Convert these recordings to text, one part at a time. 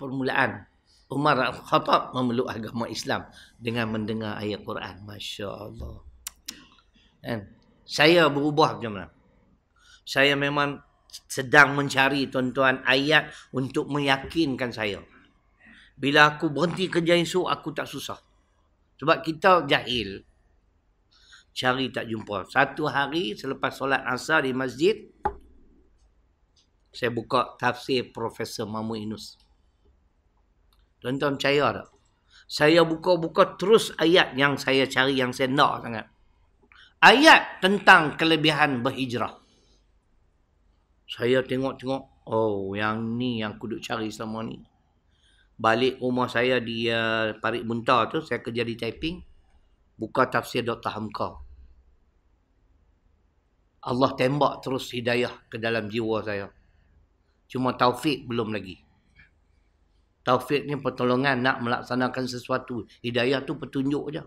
permulaan Umar Al-Khattab memeluk agama Islam dengan mendengar ayat Quran. Masya Allah. And saya berubah macam mana? Saya memang sedang mencari tuan-tuan ayat untuk meyakinkan saya. Bila aku berhenti kerja esok, aku tak susah. Sebab kita jahil. Cari tak jumpa. Satu hari selepas solat asar di masjid, saya buka tafsir Profesor Mahmud Inus. Tuan-tuan percaya tak? Saya buka-buka terus ayat yang saya cari yang saya nak sangat. Ayat tentang kelebihan berhijrah. Saya tengok-tengok. Oh, yang ni yang aku duk cari selama ni. Balik rumah saya di uh, Parit Munta tu. Saya kerja di typing. Buka tafsir Dr. Hamka. Allah tembak terus hidayah ke dalam jiwa saya. Cuma taufik belum lagi. Taufik ni pertolongan nak melaksanakan sesuatu. Hidayah tu petunjuk je.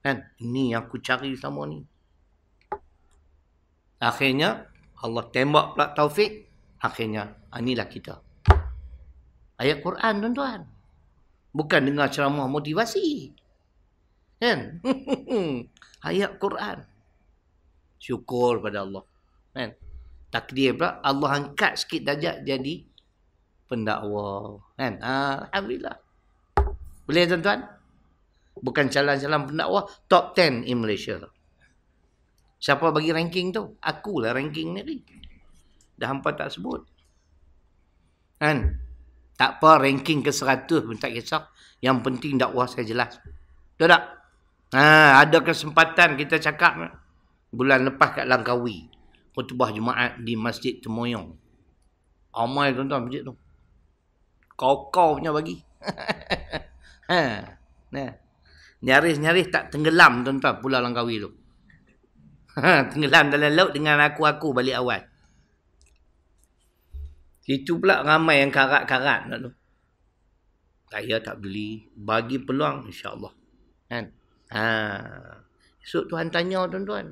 Kan? ini yang aku cari sama ni. Akhirnya, Allah tembak pula Taufik. Akhirnya, ah, inilah kita. Ayat Quran, tuan-tuan. Bukan dengar ceramah motivasi. Kan? Ayat Quran. Syukur pada Allah. Kan? Takdir pula, Allah angkat sikit dajat jadi pendakwa kan ah, alhamdulillah boleh tuan-tuan bukan calon-calon pendakwa top 10 in Malaysia siapa bagi ranking tu akulah ranking ni dah hampa tak sebut kan tak apa ranking ke 100 pun tak kisah yang penting dakwah saya jelas tahu tak ha, ada kesempatan kita cakap bulan lepas kat Langkawi khutbah Jumaat di Masjid Temoyong ramai tuan-tuan masjid tu kau-kau punya bagi. ha. Nyaris-nyaris tak tenggelam tuan-tuan Pulau Langkawi tu. Ha. Tenggelam dalam laut dengan aku-aku balik awal. Itu pula ramai yang karat-karat nak tu. Tak ya tak beli. Bagi peluang insyaAllah. Kan? Ha. Esok Tuhan tanya tuan-tuan.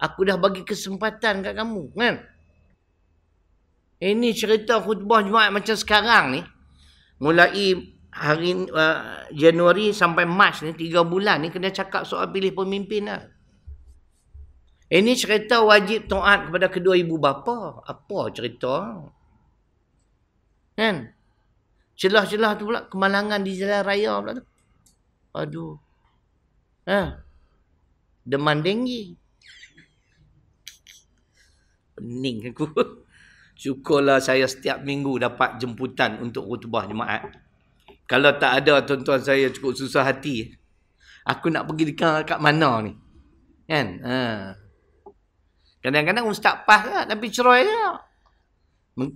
Aku dah bagi kesempatan kat kamu. Kan? Ha. Ini eh, cerita khutbah Jumaat macam sekarang ni. Mulai hari uh, Januari sampai Mac ni, tiga bulan ni kena cakap soal pilih pemimpin lah. Ini eh, cerita wajib taat kepada kedua ibu bapa. Apa cerita? Kan? Celah-celah tu pula, kemalangan di jalan raya pula tu. Aduh. Ha? Demanding ni. Pening aku. Syukurlah saya setiap minggu dapat jemputan untuk khutbah jemaat. Kalau tak ada tuan-tuan saya cukup susah hati. Aku nak pergi dekat mana ni? Kan? Ha. Kadang-kadang Ustaz Pah lah. Tapi ceroy je.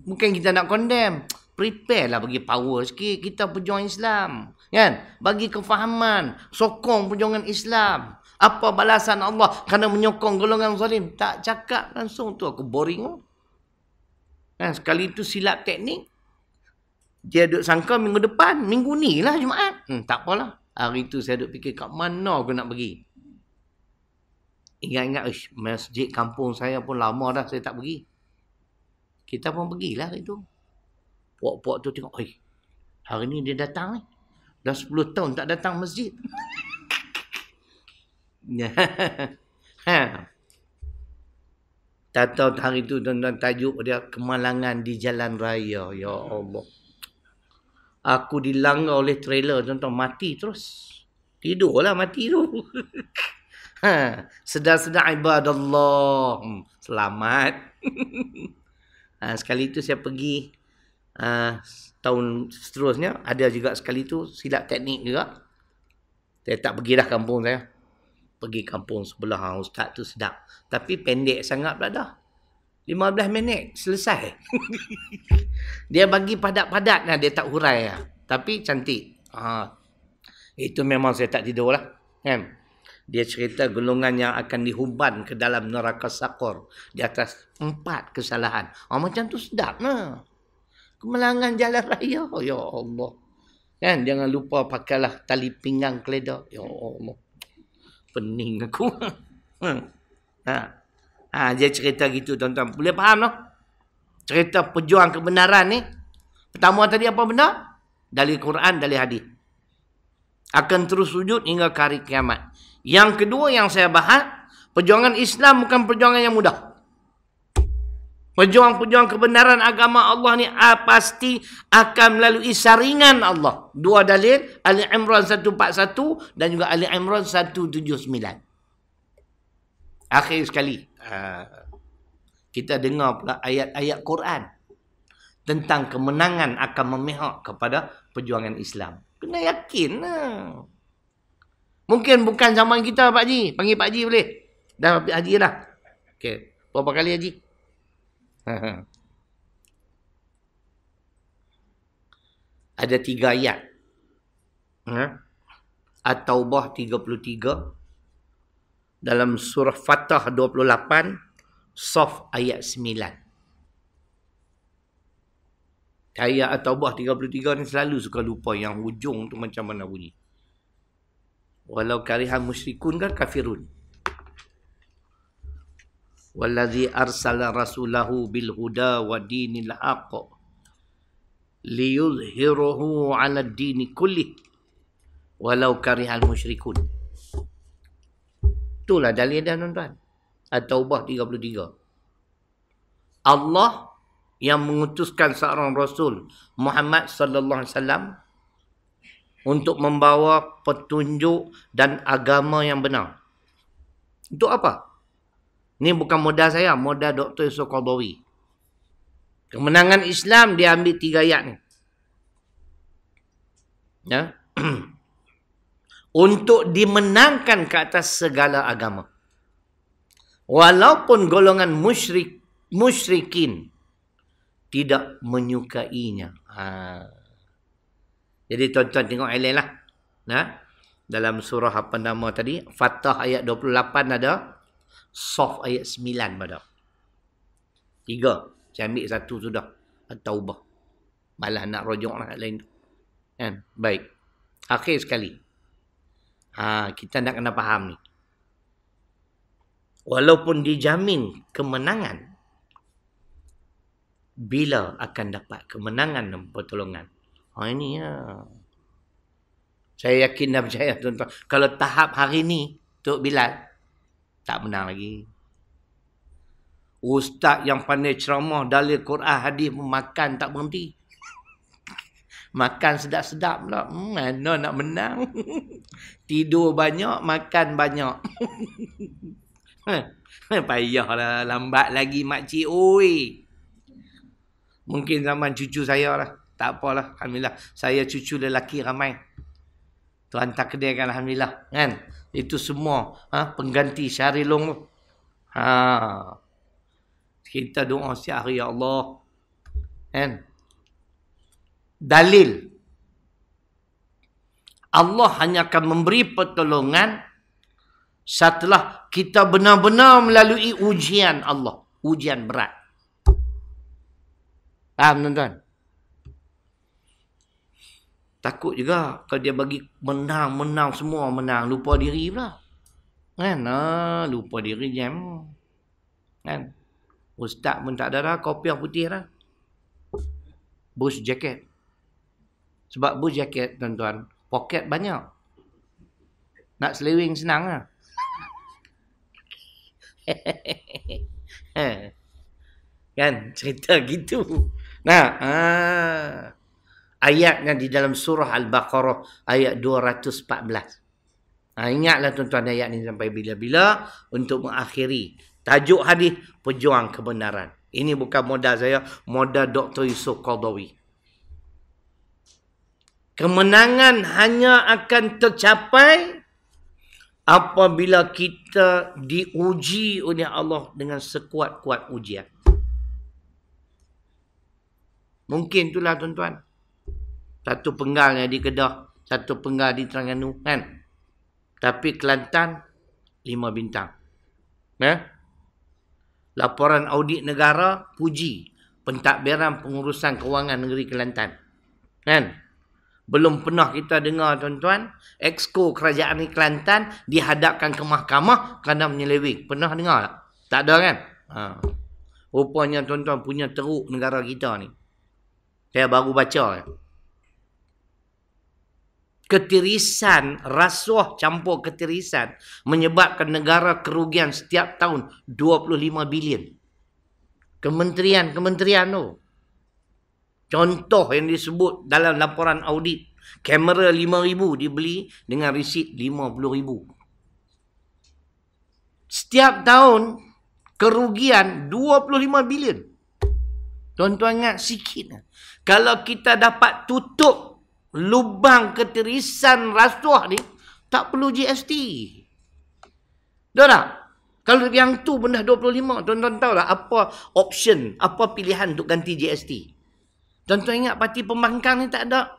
Mungkin kita nak condemn. Prepare lah bagi power sikit. Kita pejuang Islam. Kan? Bagi kefahaman. Sokong pejuangan Islam. Apa balasan Allah kerana menyokong golongan zalim. Tak cakap langsung tu aku boring. Lah. Ha, sekali itu silap teknik. Dia duduk sangka minggu depan. Minggu ni lah Jumaat. Hmm, tak apalah. Hari itu saya duduk fikir kat mana aku nak pergi. Ingat-ingat masjid kampung saya pun lama dah saya tak pergi. Kita pun pergilah hari itu. Pok-pok tu tengok. Eh, hari ni dia datang Eh. Dah 10 tahun tak datang masjid. ha. Tak tahu hari itu tuan-tuan tajuk dia kemalangan di jalan raya. Ya Allah. Aku dilanggar oleh trailer tuan-tuan mati terus. Tidurlah mati tu. ha, sedar-sedar ibadah Allah. Hmm, selamat. ha, sekali itu saya pergi uh, tahun seterusnya. Ada juga sekali itu silap teknik juga. Saya tak pergi dah kampung saya pergi kampung sebelah ha, ustaz tu sedap tapi pendek sangat pula dah 15 minit selesai dia bagi padat-padat lah dia tak hurai lah tapi cantik ha, itu memang saya tak tidur lah kan dia cerita gulungan yang akan dihuban ke dalam neraka sakur di atas empat kesalahan Oh macam tu sedap lah kemelangan jalan raya ya Allah kan jangan lupa pakailah tali pinggang keledak ya Allah Pening aku. Hmm. ha. Ha, dia cerita gitu tuan-tuan. Boleh faham tak? No? Cerita pejuang kebenaran ni. Pertama tadi apa benda? Dari Quran, dari hadis. Akan terus sujud hingga hari kiamat. Yang kedua yang saya bahas. Perjuangan Islam bukan perjuangan yang mudah. Pejuang-pejuang kebenaran agama Allah ni ah, pasti akan melalui saringan Allah. Dua dalil, Ali Imran 141 dan juga Ali Imran 179. Akhir sekali, ah, kita dengar pula ayat-ayat Quran tentang kemenangan akan memihak kepada perjuangan Islam. Kena yakin lah. Mungkin bukan zaman kita, Pak Haji. Panggil Pak Haji boleh? Dah Pak Haji lah. Okay. Berapa kali Haji? Ada tiga ayat. Ya. At-Taubah 33. Dalam surah Fatah 28. Sof ayat 9. Ayat At-Taubah 33 ni selalu suka lupa yang hujung tu macam mana bunyi. Walau karihan musyrikun kan kafirun. والذي أرسل رسوله بالهدى ودين الحق ليظهره على الدين كله ولو كره المشركون Itulah dalil dan tuan-tuan. At-Taubah 33. Allah yang mengutuskan seorang Rasul Muhammad sallallahu alaihi wasallam untuk membawa petunjuk dan agama yang benar. Untuk apa? Ini bukan modal saya, modal Dr. Yusof Qaldawi. Kemenangan Islam dia ambil tiga ayat ni. Ya. Untuk dimenangkan ke atas segala agama. Walaupun golongan musyrik musyrikin tidak menyukainya. Ha. Jadi tuan-tuan tengok ayat lah. Nah, dalam surah apa nama tadi? Fatah ayat 28 ada. Sof ayat 9 pada. Tiga. Saya ambil satu sudah. Taubah. Malah nak rojok lah lain tu. Kan? Baik. Akhir sekali. Ha, kita nak kena faham ni. Walaupun dijamin kemenangan. Bila akan dapat kemenangan dan pertolongan. Ha, ini ya. Saya yakin dan percaya tuan-tuan. Kalau tahap hari ni, Tok Bilal, tak menang lagi. Ustaz yang pandai ceramah dalil Quran hadis memakan tak berhenti. Makan sedap-sedap pula. Hmm, mana nak menang? Tidur banyak, makan banyak. Payahlah, lambat lagi makcik. Oi. Mungkin zaman cucu saya lah. Tak apalah, Alhamdulillah. Saya cucu lelaki ramai. Tuhan tak kedekan, Alhamdulillah. Kan? Itu semua ha, pengganti syari long. Ha. Kita doa setiap hari ya Allah. Kan? Dalil. Allah hanya akan memberi pertolongan setelah kita benar-benar melalui ujian Allah. Ujian berat. Faham tuan-tuan? Takut juga kalau dia bagi menang, menang semua, menang. Lupa diri pula. Kan? Ha, lupa diri jam. Kan? Ustaz pun tak ada dah, kopi yang putih lah. Bus jaket. Sebab bus jaket, tuan-tuan, poket banyak. Nak selewing senang lah. kan? Cerita gitu. Nah, ha. ah ayatnya di dalam surah Al-Baqarah ayat 214. Ha, ingatlah tuan-tuan ayat ini sampai bila-bila untuk mengakhiri. Tajuk hadis, pejuang kebenaran. Ini bukan modal saya, modal Dr. Yusuf Qadawi. Kemenangan hanya akan tercapai apabila kita diuji oleh Allah dengan sekuat-kuat ujian. Mungkin itulah tuan-tuan. Satu penggal yang di Kedah, satu penggal di Terengganu kan. Tapi Kelantan lima bintang. Ya. Eh? Laporan audit negara puji pentadbiran pengurusan kewangan negeri Kelantan. Kan? Belum pernah kita dengar tuan-tuan, Exco Kerajaan di Kelantan dihadapkan ke mahkamah kerana menyeleweng. Pernah dengar tak? Tak ada kan? Ha. Rupanya tuan-tuan punya teruk negara kita ni. Saya baru baca. Ya ketirisan rasuah campur ketirisan menyebabkan negara kerugian setiap tahun 25 bilion. Kementerian-kementerian tu. Contoh yang disebut dalam laporan audit. Kamera RM5,000 dibeli dengan risik RM50,000. Setiap tahun kerugian 25 bilion. Tuan-tuan ingat sikit. Lah. Kalau kita dapat tutup lubang keterisan rasuah ni tak perlu GST. Tahu tak? Kalau yang tu benda 25, tuan-tuan tahu lah apa option, apa pilihan untuk ganti GST. Tuan-tuan ingat parti pembangkang ni tak ada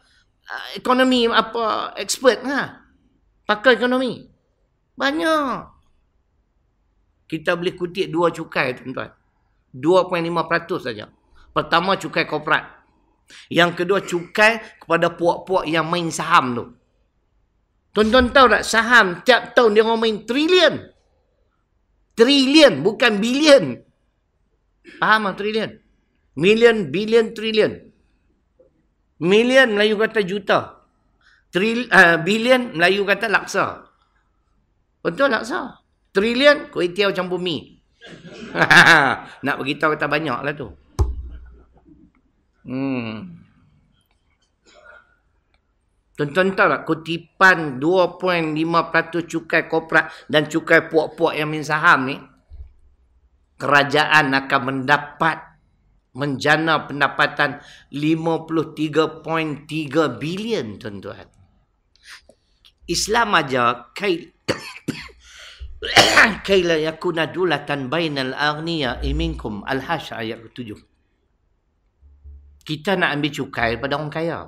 uh, ekonomi apa expert ha? Pakai ekonomi. Banyak. Kita boleh kutip dua cukai tuan-tuan. 2.5% saja. Pertama cukai korporat. Yang kedua cukai kepada puak-puak yang main saham tu. Tuan-tuan tahu tak saham tiap tahun dia orang main trilion. Trilion bukan bilion. Faham tak trilion? Million, billion, trilion. Million Melayu kata juta. Tril, uh, eh, billion Melayu kata laksa. Betul laksa. Trilion kuih tiaw campur mie. Nak beritahu kata banyak lah tu. Hmm. Tuan-tuan tahu tak kutipan 2.5% cukai korporat dan cukai puak-puak yang main saham ni kerajaan akan mendapat menjana pendapatan 53.3 bilion tuan-tuan. Islam aja kail kaila yakuna dulatan bainal aghnia iminkum al-hasy ayat 7 kita nak ambil cukai pada orang kaya.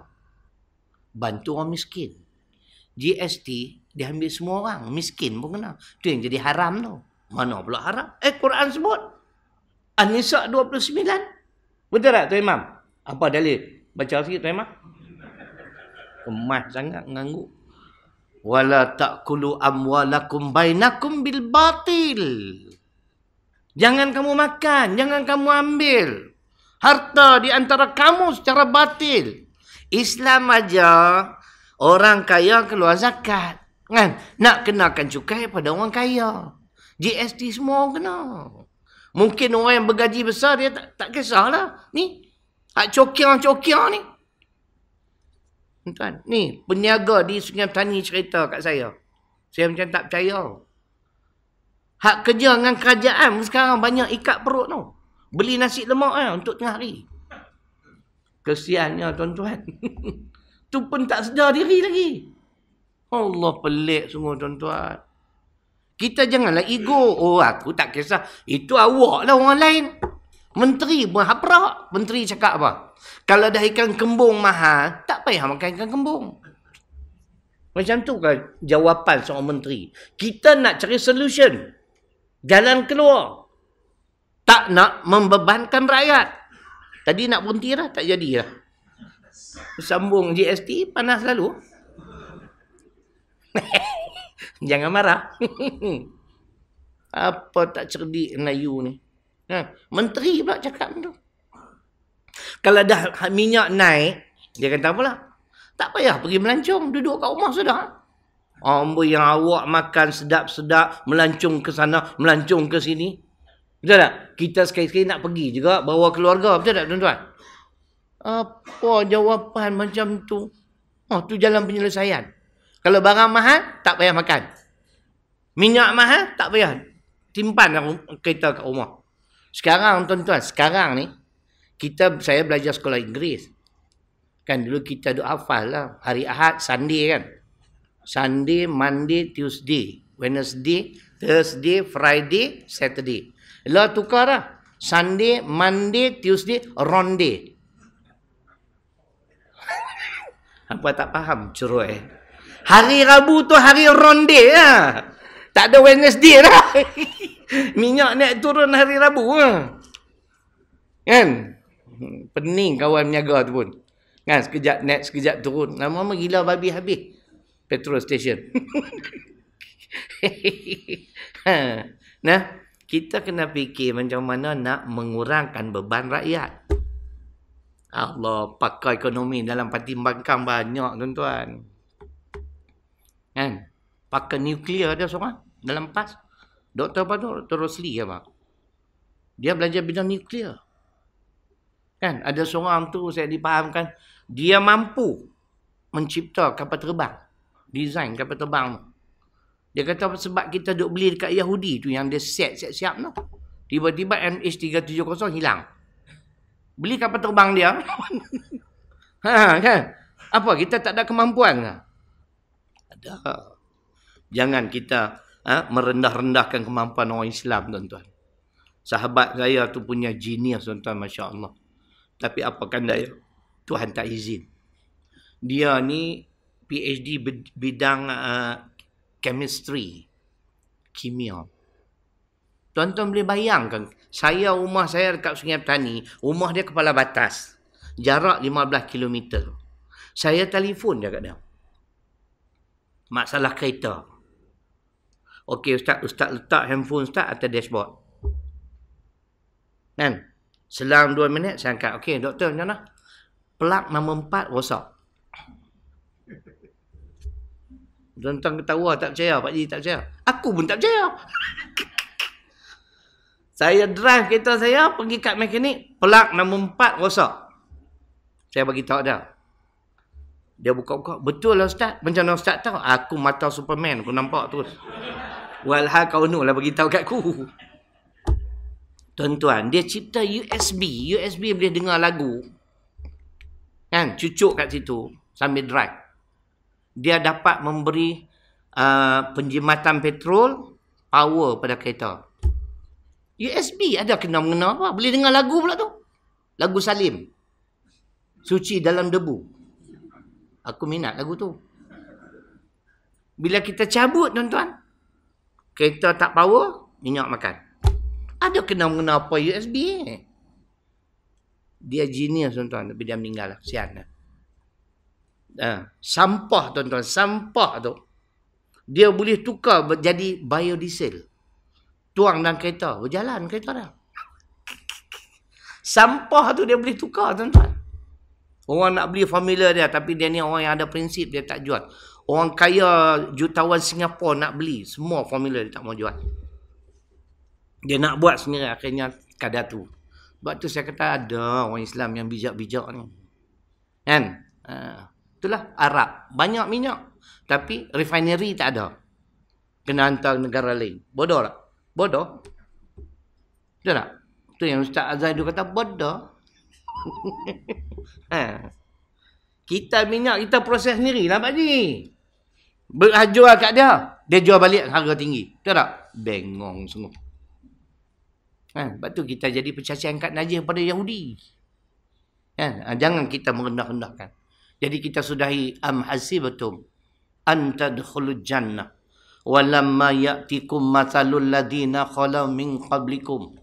Bantu orang miskin. GST diambil semua orang. Miskin pun kena. Itu yang jadi haram tu. Mana pula haram? Eh, Quran sebut. An-Nisa 29. Betul tak, tu Imam? Apa dalil? Baca sikit, tu Imam. Kemas sangat, ngangguk. Wala ta'kulu amwalakum bainakum bil batil. Jangan kamu makan, jangan kamu ambil harta di antara kamu secara batil. Islam aja orang kaya keluar zakat. Kan? Nak kenakan cukai pada orang kaya. GST semua orang kena. Mungkin orang yang bergaji besar dia tak, tak kisahlah. Ni, hak cokiang-cokiang ni. Tuan, ni peniaga di Sungai Petani cerita kat saya. Saya macam tak percaya. Hak kerja dengan kerajaan sekarang banyak ikat perut tu. No. Beli nasi lemak eh, untuk tengah hari. Kesiannya tuan-tuan. tu pun tak sedar diri lagi. Allah pelik semua tuan-tuan. Kita janganlah ego. Oh aku tak kisah. Itu awak lah orang lain. Menteri pun haprak. Menteri cakap apa? Kalau dah ikan kembung mahal, tak payah makan ikan kembung. Macam tu kan jawapan seorang menteri. Kita nak cari solution. Jalan keluar tak nak membebankan rakyat. Tadi nak berhenti lah, tak jadi lah. Sambung GST, panas lalu. Jangan marah. Apa tak cerdik Melayu ni? Ha? Menteri pula cakap tu. Kalau dah minyak naik, dia kata apa lah? Tak payah pergi melancong, duduk kat rumah sudah. Amboi yang awak makan sedap-sedap, melancong ke sana, melancong ke sini. Betul tak? kita sekali-sekali nak pergi juga bawa keluarga betul tak tuan-tuan apa jawapan macam tu oh tu jalan penyelesaian kalau barang mahal tak payah makan minyak mahal tak payah timpanlah kereta kat rumah sekarang tuan-tuan sekarang ni kita saya belajar sekolah Inggeris kan dulu kita duk hafal lah hari Ahad Sunday kan Sunday Monday Tuesday Wednesday Thursday Friday Saturday lah tukar lah. Sunday, Monday, Tuesday, Ronde. Apa tak faham curoi? Eh? Hari Rabu tu hari Ronde lah. Tak ada Wednesday lah. Minyak naik turun hari Rabu lah. Kan? Pening kawan meniaga tu pun. Kan? Sekejap naik, sekejap turun. Lama-lama gila babi habis. Petrol station. ha. Nah? kita kena fikir macam mana nak mengurangkan beban rakyat. Allah pakai ekonomi dalam parti bangkang banyak tuan-tuan. Kan? Pakai nuklear ada seorang dalam PAS. Doktor apa tu? Doktor Rosli ke apa? Dia belajar bidang nuklear. Kan? Ada seorang tu saya dipahamkan. Dia mampu mencipta kapal terbang. Design kapal terbang dia kata sebab kita duk beli dekat Yahudi tu yang dia set siap-siap tu. Tiba-tiba MH370 hilang. Beli kapal terbang dia. ha, kan? Apa kita tak ada kemampuan ke? Ada. Jangan kita ha, merendah-rendahkan kemampuan orang Islam tuan-tuan. Sahabat saya tu punya genius tuan-tuan masya-Allah. Tapi apakan dia Tuhan tak izin. Dia ni PhD bidang uh, chemistry, kimia. Tuan-tuan boleh bayangkan, saya rumah saya dekat Sungai Petani, rumah dia kepala batas. Jarak 15 km. Saya telefon dia kat dia. Masalah kereta. Okey ustaz, ustaz letak handphone ustaz atas dashboard. Kan? Selang 2 minit saya angkat. Okey doktor macam mana? Plak nombor 4 rosak. Tuan-tuan ketawa tak percaya, Pak Ji tak percaya. Aku pun tak percaya. saya drive kereta saya pergi kat mekanik, pelak nombor empat rosak. Saya bagi tahu dia. Dia buka-buka, betul lah Ustaz. Macam mana Ustaz tahu? Aku mata Superman, aku nampak terus. Walha kau nu lah beritahu kat aku. Tuan-tuan, dia cipta USB. USB boleh dengar lagu. Kan? Cucuk kat situ. Sambil drive dia dapat memberi uh, penjimatan petrol power pada kereta. USB ada kena mengena apa? Boleh dengar lagu pula tu. Lagu Salim. Suci dalam debu. Aku minat lagu tu. Bila kita cabut tuan-tuan, kereta tak power, minyak makan. Ada kena mengena apa USB? Dia genius tuan-tuan, tapi dia meninggal lah. Sian lah. Eh, sampah tuan-tuan, sampah tu dia boleh tukar menjadi biodiesel. Tuang dalam kereta, berjalan kereta dah. Sampah tu dia boleh tukar tuan-tuan. Orang nak beli formula dia tapi dia ni orang yang ada prinsip dia tak jual. Orang kaya jutawan Singapura nak beli semua formula dia tak mau jual. Dia nak buat sendiri akhirnya kadar tu. Sebab tu saya kata ada orang Islam yang bijak-bijak ni. Kan? Uh. Itulah Arab. Banyak minyak. Tapi refinery tak ada. Kena hantar negara lain. Bodoh tak? Bodoh. Betul tak? Itu yang Ustaz Azadu kata bodoh. ha. Kita minyak, kita proses sendiri. Nampak ni? Berjual kat dia. Dia jual balik harga tinggi. Betul tak? Bengong semua. Ha. Lepas tu kita jadi percacian kat Najib pada Yahudi. Ha. Jangan kita merendah-rendahkan. Jadi kita sudahi am hasibatum an tadkhulul jannah walamma ya'tikum mathalul ladina khalaw min qablikum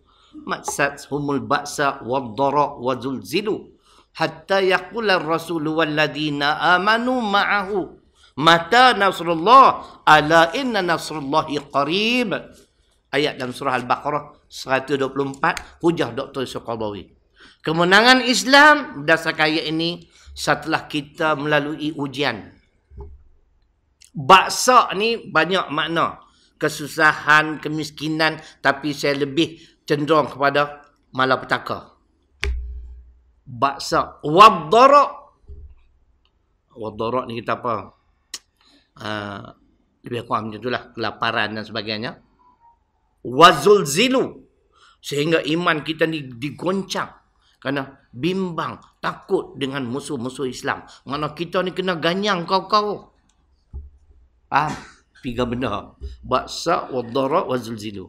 masat humul ba'sa wadhara wazulzilu hatta yaqula ar-rasul wal ladina amanu ma'ahu mata nasrullah ala inna nasrullahi qarib ayat dalam surah al-baqarah 124 hujah doktor syukrawi kemenangan islam berdasarkan ayat ini setelah kita melalui ujian. Baksa ni banyak makna. Kesusahan, kemiskinan. Tapi saya lebih cenderung kepada malapetaka. Baksa. Wabdorok. Wabdorok ni kita apa? Uh, lebih kurang macam itulah. Kelaparan dan sebagainya. wazul zilu Sehingga iman kita ni digoncang. Kerana bimbang, takut dengan musuh-musuh Islam. Mana kita ni kena ganyang kau-kau. Faham? Tiga benda. Baksa, wadara, wazulzilu.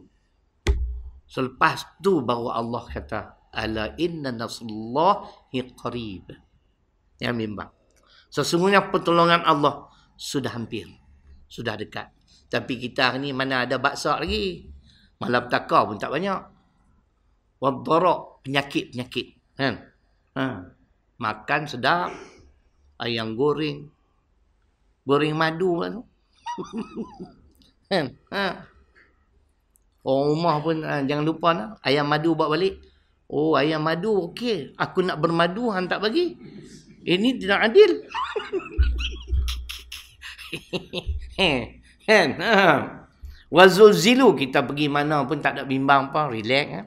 Selepas tu baru Allah kata, Ala inna nasullah hiqarib. Yang bimbang. Sesungguhnya pertolongan Allah sudah hampir. Sudah dekat. Tapi kita ni mana ada baksa lagi. Malam takar pun tak banyak. Wadara, penyakit-penyakit. Kan? Ha. Makan sedap. Ayam goreng. Goreng madu lah kan? Ha. Orang rumah pun ha, jangan lupa nak Ayam madu bawa balik. Oh, ayam madu okey. Aku nak bermadu, han tak bagi. Ini eh, tidak adil. Eh, kan? ha. Wazul zilu kita pergi mana pun tak ada bimbang apa. Relax. Eh?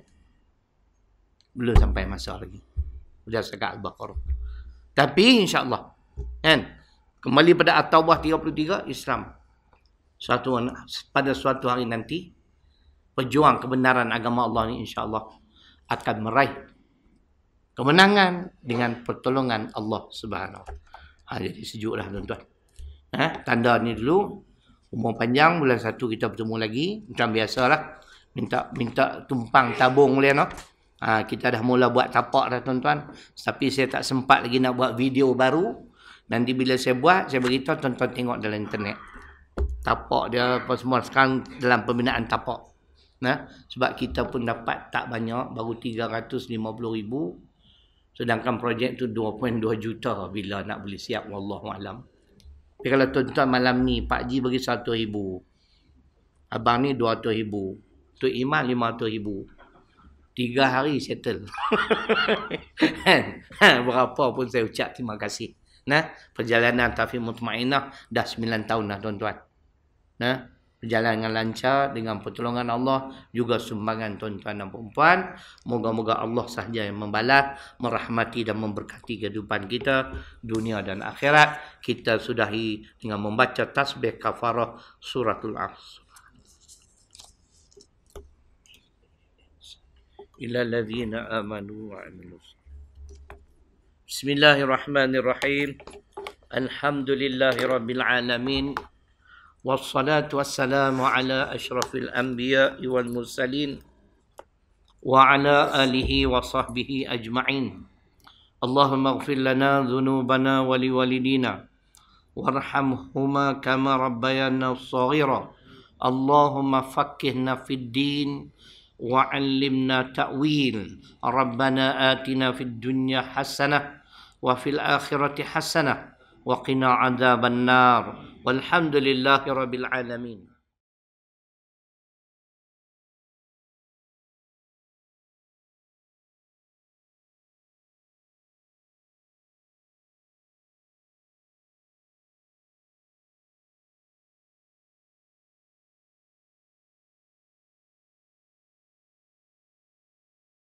belum sampai masa lagi. Sudah sekat Al-Baqarah. Tapi insyaAllah. Kan? Kembali pada At-Tawbah 33, Islam. Suatu, pada suatu hari nanti, pejuang kebenaran agama Allah ini insyaAllah akan meraih kemenangan dengan pertolongan Allah Subhanahu. Ha, jadi sejuklah tuan-tuan. Ha, tanda ni dulu. Umur panjang, bulan satu kita bertemu lagi. Macam biasalah. Minta minta tumpang tabung boleh no? nak. Ha, kita dah mula buat tapak dah tuan-tuan. Tapi saya tak sempat lagi nak buat video baru. Nanti bila saya buat, saya beritahu tuan-tuan tengok dalam internet. Tapak dia apa semua. Sekarang dalam pembinaan tapak. Nah, sebab kita pun dapat tak banyak. Baru RM350,000. Sedangkan projek tu 2.2 juta bila nak beli siap. malam. Tapi kalau tuan-tuan malam ni, Pak Ji bagi RM100,000. Abang ni RM200,000. tu Iman RM500,000. Tiga hari settle. Kan? Berapa pun saya ucap terima kasih. Nah, perjalanan Tafi Mutmainah dah sembilan tahun dah tuan-tuan. Nah, perjalanan dengan lancar dengan pertolongan Allah juga sumbangan tuan-tuan dan puan Moga-moga Allah sahaja yang membalas, merahmati dan memberkati kehidupan kita dunia dan akhirat. Kita sudahi dengan membaca tasbih kafarah suratul Asr. إلى الذين آمنوا وعملوا بسم الله الرحمن الرحيم الحمد لله رب العالمين والصلاة والسلام على أشرف الأنبياء والمرسلين وعلى آله وصحبه أجمعين اللهم اغفر لنا ذنوبنا ولوالدينا وارحمهما كما ربيانا صغيرا اللهم فكهنا في الدين وعلمنا تأويل ربنا آتنا في الدنيا حسنة وفي الآخرة حسنة وقنا عذاب النار والحمد لله رب العالمين